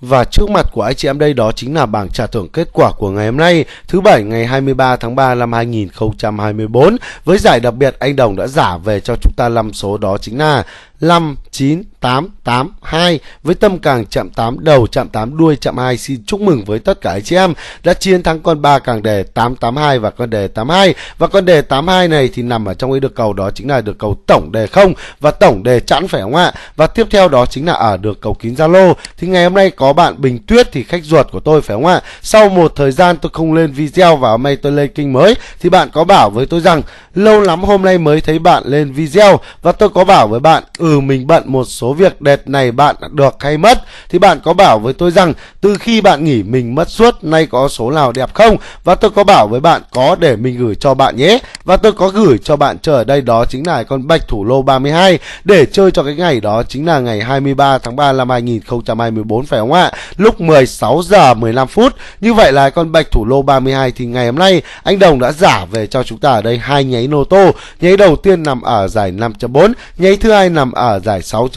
Và trước mặt của anh chị em đây đó chính là bảng trả thưởng kết quả của ngày hôm nay thứ bảy ngày 23 tháng 3 năm 2024 với giải đặc biệt anh Đồng đã giả về cho chúng ta 5 số đó chính là 5, 9, 8, 8, 2 với tâm càng chạm 8 đầu chạm 8 đuôi chạm 2 xin chúc mừng với tất cả anh chị em đã chiến thắng con 3 càng đề 882 và con đề 82 và con đề 82 này thì nằm ở trong cái được cầu đó chính là được cầu tổng đề không và tổng đề chẵn phải không ạ và tiếp theo đó chính là ở được cầu kín Zalo thì ngày hôm nay có bạn Bình Tuyết thì khách ruột của tôi phải không ạ sau một thời gian tôi không lên video và hôm nay tôi lên kênh mới thì bạn có bảo với tôi rằng lâu lắm hôm nay mới thấy bạn lên video và tôi có bảo với bạn ừ ừ mình bận một số việc đẹp này bạn được hay mất thì bạn có bảo với tôi rằng từ khi bạn nghỉ mình mất suốt nay có số nào đẹp không và tôi có bảo với bạn có để mình gửi cho bạn nhé và tôi có gửi cho bạn chờ đây đó chính là con bạch thủ lô 32 để chơi cho cái ngày đó chính là ngày 23 tháng 3 năm 2024 phải không ạ lúc 16 giờ 15 phút như vậy là con bạch thủ lô 32 thì ngày hôm nay anh Đồng đã giả về cho chúng ta ở đây hai nháy nô tô nháy đầu tiên nằm ở giải 5.4 nháy thứ hai nằm ở giải 6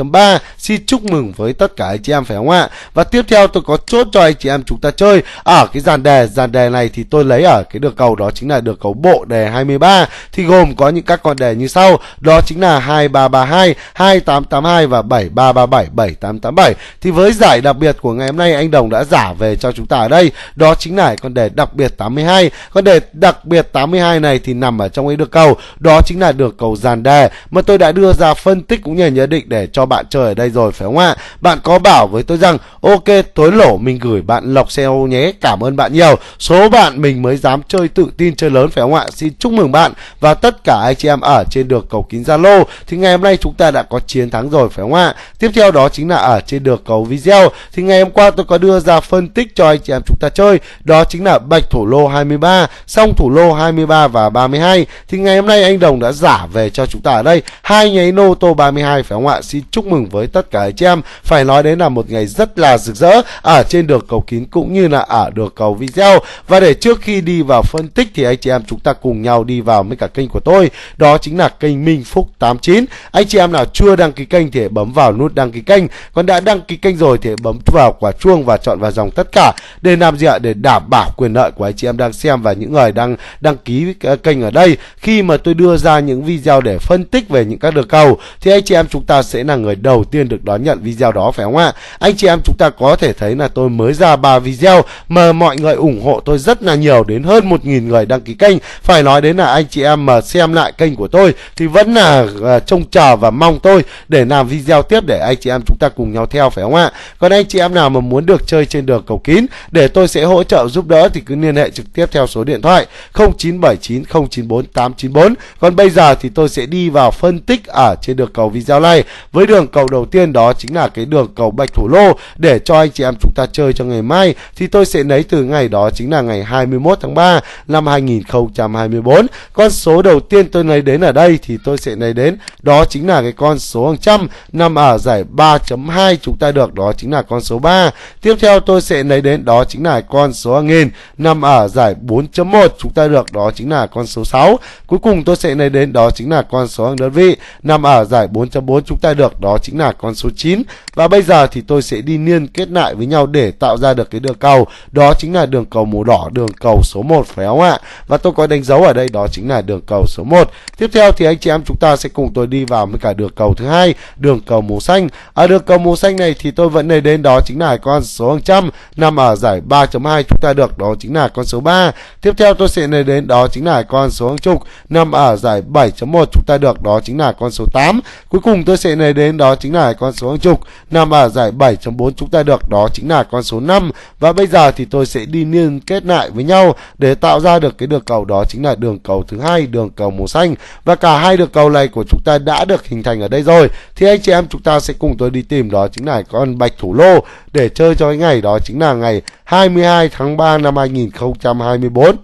Xin chúc mừng với tất cả anh chị em phải không ạ? Và tiếp theo tôi có chốt cho anh chị em chúng ta chơi ở à, cái dàn đề, dàn đề này thì tôi lấy ở cái đường cầu đó chính là đường cầu bộ đề 23 thì gồm có những các con đề như sau, đó chính là 2332, 2882 và 7337, 7887. Thì với giải đặc biệt của ngày hôm nay anh Đồng đã giả về cho chúng ta ở đây, đó chính là con đề đặc biệt 82. Con đề đặc biệt 82 này thì nằm ở trong ấy đường cầu, đó chính là đường cầu dàn đề mà tôi đã đưa ra phân tích cũng như nhận định để cho bạn chơi ở đây rồi rồi phải không ạ? Bạn có bảo với tôi rằng ok tối lỗ mình gửi bạn lọc xe ô nhé. Cảm ơn bạn nhiều. Số bạn mình mới dám chơi tự tin chơi lớn phải không ạ? Xin chúc mừng bạn và tất cả anh chị em ở trên được cầu kín Zalo thì ngày hôm nay chúng ta đã có chiến thắng rồi phải không ạ? Tiếp theo đó chính là ở trên được cầu video thì ngày hôm qua tôi có đưa ra phân tích cho anh chị em chúng ta chơi đó chính là bạch thủ lô 23, song thủ lô 23 và 32 thì ngày hôm nay anh Đồng đã giả về cho chúng ta ở đây hai nháy nô tô 32 phải không ạ? Xin chúc mừng với tất tất cả chị em phải nói đến là một ngày rất là rực rỡ ở trên đường cầu kín cũng như là ở đường cầu video và để trước khi đi vào phân tích thì anh chị em chúng ta cùng nhau đi vào với cả kênh của tôi đó chính là kênh Minh Phúc 89 anh chị em nào chưa đăng ký kênh thì bấm vào nút đăng ký kênh còn đã đăng ký kênh rồi thì bấm vào quả chuông và chọn vào dòng tất cả để làm gì ạ để đảm bảo quyền lợi của anh chị em đang xem và những người đang đăng ký ờ, kênh ở đây khi mà tôi đưa ra những video để phân tích về những các đường cầu thì anh chị em chúng ta sẽ là người đầu tiên nên được đón nhận video đó phải không ạ? Anh chị em chúng ta có thể thấy là tôi mới ra ba video mà mọi người ủng hộ tôi rất là nhiều đến hơn 1.000 người đăng ký kênh. Phải nói đến là anh chị em mà xem lại kênh của tôi thì vẫn là à, trông chờ và mong tôi để làm video tiếp để anh chị em chúng ta cùng nhau theo phải không ạ? Còn anh chị em nào mà muốn được chơi trên đường cầu kín để tôi sẽ hỗ trợ giúp đỡ thì cứ liên hệ trực tiếp theo số điện thoại 0979 094 894. Còn bây giờ thì tôi sẽ đi vào phân tích ở trên đường cầu video này với đường cầu đầu tiên tiên đó chính là cái đường cầu bạch thủ lô để cho anh chị em chúng ta chơi cho ngày mai thì tôi sẽ lấy từ ngày đó chính là ngày 21 tháng 3 năm 2024 con số đầu tiên tôi lấy đến ở đây thì tôi sẽ lấy đến đó chính là cái con số hàng trăm nằm ở giải 3.2 chúng ta được đó chính là con số 3 tiếp theo tôi sẽ lấy đến đó chính là con số hàng nghìn nằm ở giải 4.1 chúng ta được đó chính là con số 6 cuối cùng tôi sẽ lấy đến đó chính là con số hàng đơn vị nằm ở giải 4.4 chúng ta được đó chính là con con số 9 và bây giờ thì tôi sẽ đi liên kết lại với nhau để tạo ra được cái đường cầu đó chính là đường cầu màu đỏ đường cầu số 1 phải không ạ và tôi có đánh dấu ở đây đó chính là đường cầu số 1 tiếp theo thì anh chị em chúng ta sẽ cùng tôi đi vào với cả đường cầu thứ hai đường cầu màu xanh ở đường cầu màu xanh này thì tôi vẫn đề đến đó chính là con số hàng trăm nằm ở giải 3.2 chúng ta được đó chính là con số 3 tiếp theo tôi sẽ đề đến đó chính là con số hàng chục nằm ở giải 7.1 chúng ta được đó chính là con số 8 cuối cùng tôi sẽ đề đến đó chính là con số hàng chục nằm ở giải 7.4 chúng ta được đó chính là con số 5 và bây giờ thì tôi sẽ đi liên kết lại với nhau để tạo ra được cái đường cầu đó chính là đường cầu thứ hai đường cầu màu xanh và cả hai đường cầu này của chúng ta đã được hình thành ở đây rồi thì anh chị em chúng ta sẽ cùng tôi đi tìm đó chính là con bạch thủ lô để chơi cho cái ngày đó chính là ngày 22 tháng 3 năm 2024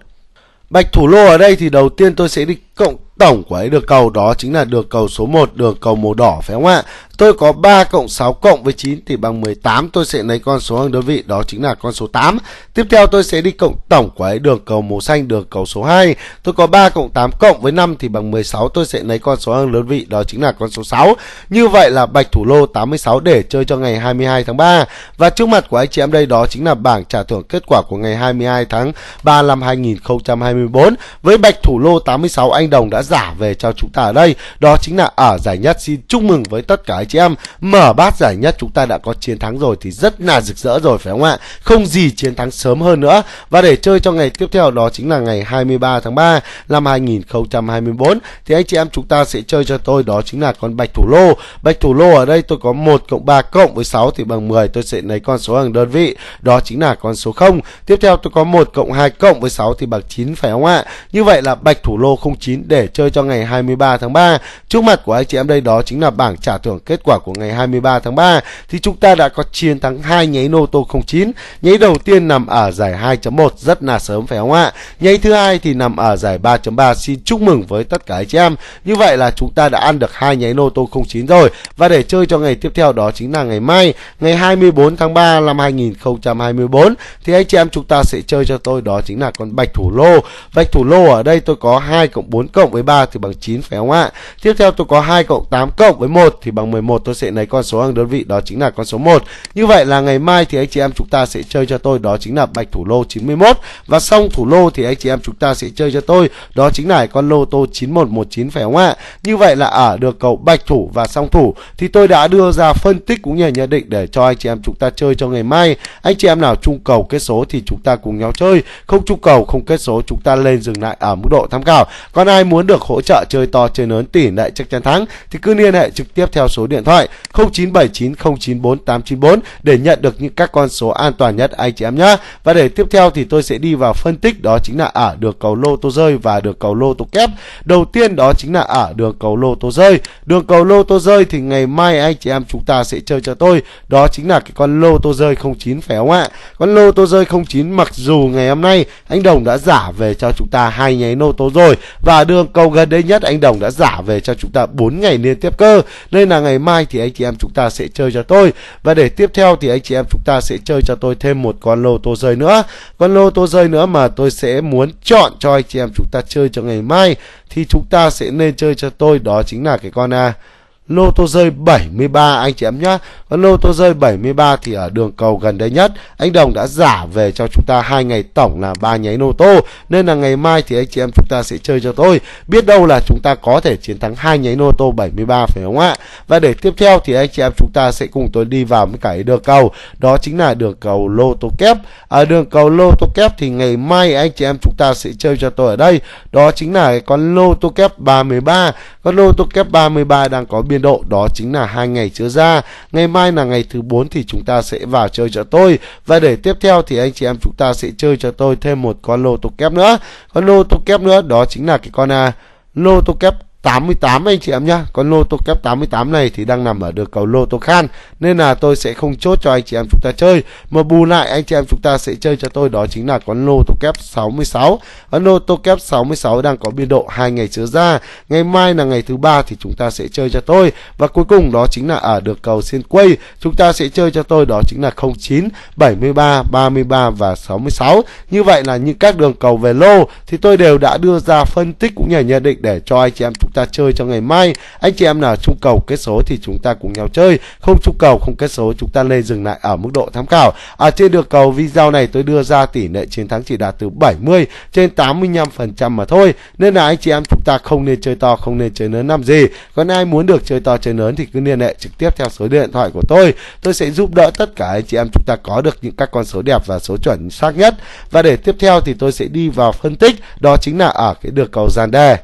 Bạch thủ lô ở đây thì đầu tiên tôi sẽ đi cộng tổng của ấy được cầu đó chính là được cầu số 1 đường cầu màu đỏ phải không ạ Tôi có 3 cộng 6 cộng với 9 thì bằng 18. Tôi sẽ lấy con số hàng đơn vị, đó chính là con số 8. Tiếp theo tôi sẽ đi cộng tổng của ấy đường cầu màu xanh, đường cầu số 2. Tôi có 3 cộng 8 cộng với 5 thì bằng 16. Tôi sẽ lấy con số hàng đơn vị, đó chính là con số 6. Như vậy là bạch thủ lô 86 để chơi cho ngày 22 tháng 3. Và trước mặt của anh chị em đây đó chính là bảng trả thưởng kết quả của ngày 22 tháng 3 năm 2024. Với bạch thủ lô 86 anh Đồng đã giả về cho chúng ta ở đây. Đó chính là ở giải nhất. Xin chúc mừng với tất cả anh chị em mở bát giải nhất chúng ta đã có chiến thắng rồi thì rất là rực rỡ rồi phải không ạ không gì chiến thắng sớm hơn nữa và để chơi cho ngày tiếp theo đó chính là ngày 23 tháng 3 năm 2024 thì anh chị em chúng ta sẽ chơi cho tôi đó chính là con bạch thủ lô bạch thủ lô ở đây tôi có 1 cộng 3 cộng với 6 thì bằng 10 tôi sẽ lấy con số hàng đơn vị đó chính là con số 0 tiếp theo tôi có 1 cộng 2 cộng với 6 thì bằng 9 phải không ạ như vậy là bạch thủ lô 09 để chơi cho ngày 23 tháng 3 trước mặt của anh chị em đây đó chính là bảng trả thưởng kết kết quả của ngày 23 tháng 3 thì chúng ta đã có chiến thắng hai nháy nô tô 09. Nháy đầu tiên nằm ở giải 2.1 rất là sớm phải không ạ? Nháy thứ hai thì nằm ở giải 3.3. Xin chúc mừng với tất cả anh chị em. Như vậy là chúng ta đã ăn được hai nháy nô tô 09 rồi. Và để chơi cho ngày tiếp theo đó chính là ngày mai, ngày 24 tháng 3 năm 2024 thì anh chị em chúng ta sẽ chơi cho tôi đó chính là con bạch thủ lô. Bạch thủ lô ở đây tôi có 2 cộng 4 cộng với 3 thì bằng 9 phải không ạ? Tiếp theo tôi có 2 cộng 8 cộng với 1 thì bằng 11 11 tôi sẽ lấy con số hàng đơn vị đó chính là con số 1. Như vậy là ngày mai thì anh chị em chúng ta sẽ chơi cho tôi đó chính là bạch thủ lô 91 và xong thủ lô thì anh chị em chúng ta sẽ chơi cho tôi đó chính là con lô tô 9119 phải không ạ? Như vậy là ở được cầu bạch thủ và song thủ thì tôi đã đưa ra phân tích cũng như là nhận định để cho anh chị em chúng ta chơi cho ngày mai. Anh chị em nào chung cầu kết số thì chúng ta cùng nhau chơi, không chung cầu không kết số chúng ta lên dừng lại ở mức độ tham khảo. Còn ai muốn được hỗ trợ chơi to chơi lớn tỷ lệ chắc chắn thắng thì cứ liên hệ trực tiếp theo số điện điện thoại 0979094894 để nhận được những các con số an toàn nhất anh chị em nhé. Và để tiếp theo thì tôi sẽ đi vào phân tích đó chính là ở được cầu lô tô rơi và được cầu lô tô kép. Đầu tiên đó chính là ở đường cầu lô tô rơi. Đường cầu lô tô rơi thì ngày mai anh chị em chúng ta sẽ chơi cho tôi. Đó chính là cái con lô tô rơi 09 phải không ạ? Con lô tô rơi 09 mặc dù ngày hôm nay anh Đồng đã giả về cho chúng ta hai nháy lô tô rồi và đường cầu gần đây nhất anh Đồng đã giả về cho chúng ta bốn ngày liên tiếp cơ. Nên là ngày mai thì anh chị em chúng ta sẽ chơi cho tôi và để tiếp theo thì anh chị em chúng ta sẽ chơi cho tôi thêm một con lô tô rơi nữa con lô tô rơi nữa mà tôi sẽ muốn chọn cho anh chị em chúng ta chơi cho ngày mai thì chúng ta sẽ nên chơi cho tôi đó chính là cái con a à, lô tô rơi 73 anh chị em nhá. Còn lô tô rơi 73 thì ở đường cầu gần đây nhất, anh Đồng đã giả về cho chúng ta hai ngày tổng là ba nháy lô tô nên là ngày mai thì anh chị em chúng ta sẽ chơi cho tôi. Biết đâu là chúng ta có thể chiến thắng hai nháy lô tô 73 phải không ạ? Và để tiếp theo thì anh chị em chúng ta sẽ cùng tôi đi vào với cái đường cầu, đó chính là đường cầu lô tô kép. Ở đường cầu lô tô kép thì ngày mai anh chị em chúng ta sẽ chơi cho tôi ở đây, đó chính là cái con lô tô kép 33. Con lô tô kép 33 đang có biên biên độ đó chính là hai ngày chứa ra ngày mai là ngày thứ bốn thì chúng ta sẽ vào chơi cho tôi và để tiếp theo thì anh chị em chúng ta sẽ chơi cho tôi thêm một con lô tô kép nữa con lô tô kép nữa đó chính là cái con à, lô tô kép 88 anh chị em nhá con lô tô kép 88 này thì đang nằm ở được cầu lô tô khan Nên là tôi sẽ không chốt cho anh chị em chúng ta chơi Mà bù lại anh chị em chúng ta sẽ chơi cho tôi Đó chính là con lô tô kép 66 con lô tô kép 66 đang có biên độ hai ngày chứa ra Ngày mai là ngày thứ ba thì chúng ta sẽ chơi cho tôi Và cuối cùng đó chính là ở được cầu xiên quay Chúng ta sẽ chơi cho tôi đó chính là 09, 73, 33 và 66 Như vậy là những các đường cầu về lô Thì tôi đều đã đưa ra phân tích cũng như nhận định để cho anh chị em chúng ta chơi cho ngày mai anh chị em nào chung cầu kết số thì chúng ta cùng nhau chơi không chung cầu không kết số chúng ta lên dừng lại ở mức độ tham khảo ở à, trên được cầu video này tôi đưa ra tỷ lệ chiến thắng chỉ đạt từ 70 trên 85% phần trăm mà thôi nên là anh chị em chúng ta không nên chơi to không nên chơi lớn làm gì còn ai muốn được chơi to chơi lớn thì cứ liên hệ trực tiếp theo số điện thoại của tôi tôi sẽ giúp đỡ tất cả anh chị em chúng ta có được những các con số đẹp và số chuẩn xác nhất và để tiếp theo thì tôi sẽ đi vào phân tích đó chính là ở cái được cầu gian đề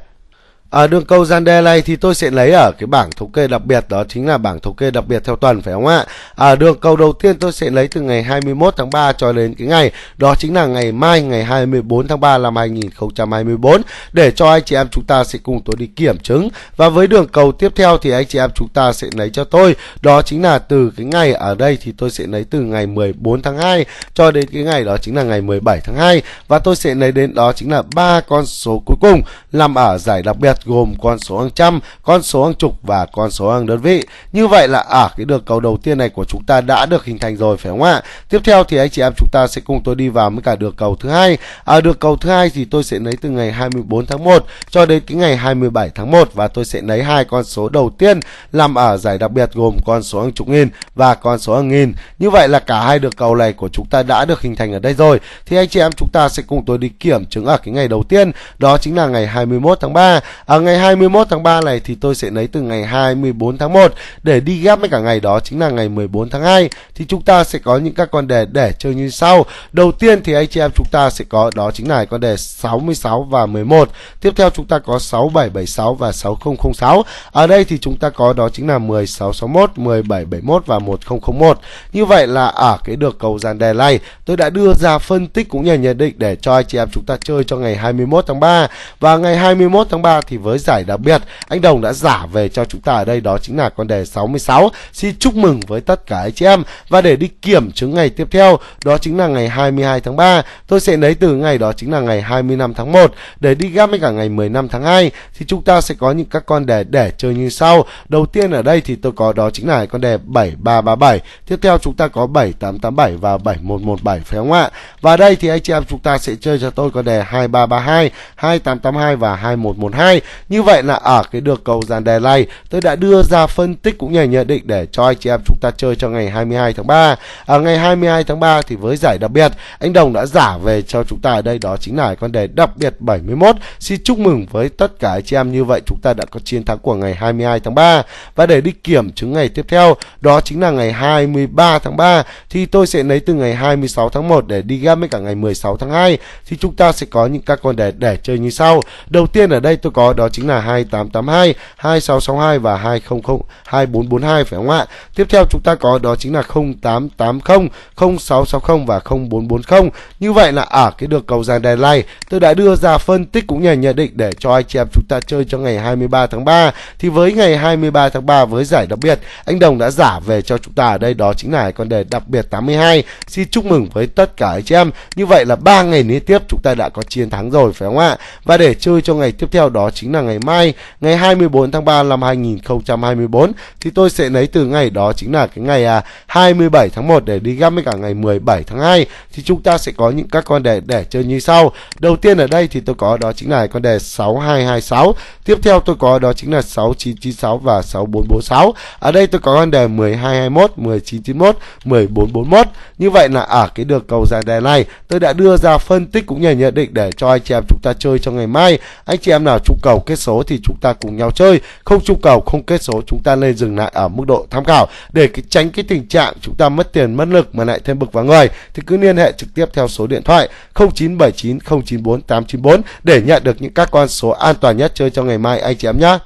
ở à, đường câu Zande này thì tôi sẽ lấy ở cái bảng thống kê đặc biệt đó chính là bảng thống kê đặc biệt theo tuần phải không ạ? Ở à, đường cầu đầu tiên tôi sẽ lấy từ ngày 21 tháng 3 cho đến cái ngày đó chính là ngày mai ngày 24 tháng 3 năm 2024 để cho anh chị em chúng ta sẽ cùng tôi đi kiểm chứng. Và với đường cầu tiếp theo thì anh chị em chúng ta sẽ lấy cho tôi đó chính là từ cái ngày ở đây thì tôi sẽ lấy từ ngày 14 tháng 2 cho đến cái ngày đó chính là ngày 17 tháng 2 và tôi sẽ lấy đến đó chính là ba con số cuối cùng nằm ở giải đặc biệt gồm con số hàng trăm, con số hàng chục và con số hàng đơn vị. Như vậy là ở à, cái đường cầu đầu tiên này của chúng ta đã được hình thành rồi phải không ạ? Tiếp theo thì anh chị em chúng ta sẽ cùng tôi đi vào với cả đường cầu thứ hai. Ở à, đường cầu thứ hai thì tôi sẽ lấy từ ngày 24 tháng 1 cho đến cái ngày 27 tháng 1 và tôi sẽ lấy hai con số đầu tiên làm ở giải đặc biệt gồm con số hàng chục nghìn và con số hàng nghìn. Như vậy là cả hai đường cầu này của chúng ta đã được hình thành ở đây rồi. Thì anh chị em chúng ta sẽ cùng tôi đi kiểm chứng ở cái ngày đầu tiên đó chính là ngày 21 tháng 3. À, ngày 21 tháng 3 này thì tôi sẽ lấy từ ngày 24 tháng 1 để đi ghép với cả ngày đó chính là ngày 14 tháng 2 thì chúng ta sẽ có những các con đề để chơi như sau. Đầu tiên thì anh chị em chúng ta sẽ có đó chính là con đề 66 và 11. Tiếp theo chúng ta có 6776 và 6006. Ở đây thì chúng ta có đó chính là 1661, 1771 và 1001. Như vậy là ở à, cái được cầu dàn đề này tôi đã đưa ra phân tích cũng như nhận định để cho anh chị em chúng ta chơi cho ngày 21 tháng 3 và ngày 21 tháng 3 thì với giải đặc biệt anh Đồng đã giả về cho chúng ta ở đây đó chính là con đề 66 xin chúc mừng với tất cả anh chị em và để đi kiểm chứng ngày tiếp theo đó chính là ngày 22 tháng 3 tôi sẽ lấy từ ngày đó chính là ngày 25 tháng 1 để đi ghép với cả ngày 15 tháng 2 thì chúng ta sẽ có những các con đề để chơi như sau đầu tiên ở đây thì tôi có đó chính là con đề 7337 tiếp theo chúng ta có 7887 và 7117 phải không ạ và đây thì anh chị em chúng ta sẽ chơi cho tôi con đề 2332 2882 và 2112 như vậy là ở à, cái đường cầu dàn đề này, tôi đã đưa ra phân tích cũng như nhận định để cho anh chị em chúng ta chơi cho ngày 22 tháng 3. Ở à, ngày 22 tháng 3 thì với giải đặc biệt, anh Đồng đã giả về cho chúng ta ở đây đó chính là con đề đặc biệt 71. Xin chúc mừng với tất cả anh chị em như vậy chúng ta đã có chiến thắng của ngày 22 tháng 3. Và để đi kiểm chứng ngày tiếp theo, đó chính là ngày 23 tháng 3 thì tôi sẽ lấy từ ngày 26 tháng 1 để đi gam với cả ngày 16 tháng 2 thì chúng ta sẽ có những các con đề để chơi như sau. Đầu tiên ở đây tôi có đó chính là 2882, 2662 và 2000 2442 phải không ạ? Tiếp theo chúng ta có đó chính là 0880, 0660 và 0440. Như vậy là ở à, cái được cầu giang đèn này, tôi đã đưa ra phân tích cũng như là nhận định để cho anh chị em chúng ta chơi cho ngày 23 tháng 3. Thì với ngày 23 tháng 3 với giải đặc biệt, anh Đồng đã giả về cho chúng ta ở đây đó chính là con đề đặc biệt 82. Xin chúc mừng với tất cả anh chị em. Như vậy là ba ngày liên tiếp chúng ta đã có chiến thắng rồi phải không ạ? Và để chơi cho ngày tiếp theo đó chính chính là ngày mai, ngày 24 tháng 3 năm 2024 thì tôi sẽ lấy từ ngày đó chính là cái ngày à, 27 tháng 1 để đi găm với cả ngày 17 tháng 2 thì chúng ta sẽ có những các con đề để chơi như sau. Đầu tiên ở đây thì tôi có đó chính là con đề 6226. Tiếp theo tôi có đó chính là 6996 và 6446. Ở đây tôi có con đề 1221, 1991, 1441. Như vậy là ở à, cái đường cầu dài đề này tôi đã đưa ra phân tích cũng như nhận định để cho anh chị em chúng ta chơi cho ngày mai. Anh chị em nào trung cầu cầu kết số thì chúng ta cùng nhau chơi không chung cầu không kết số chúng ta nên dừng lại ở mức độ tham khảo để cái, tránh cái tình trạng chúng ta mất tiền mất lực mà lại thêm bực vào người thì cứ liên hệ trực tiếp theo số điện thoại 0979 094 894 để nhận được những các con số an toàn nhất chơi cho ngày mai anh chị em nhé